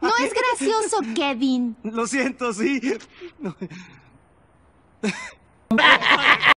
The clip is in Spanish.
No es gracioso, Kevin. Lo siento, sí.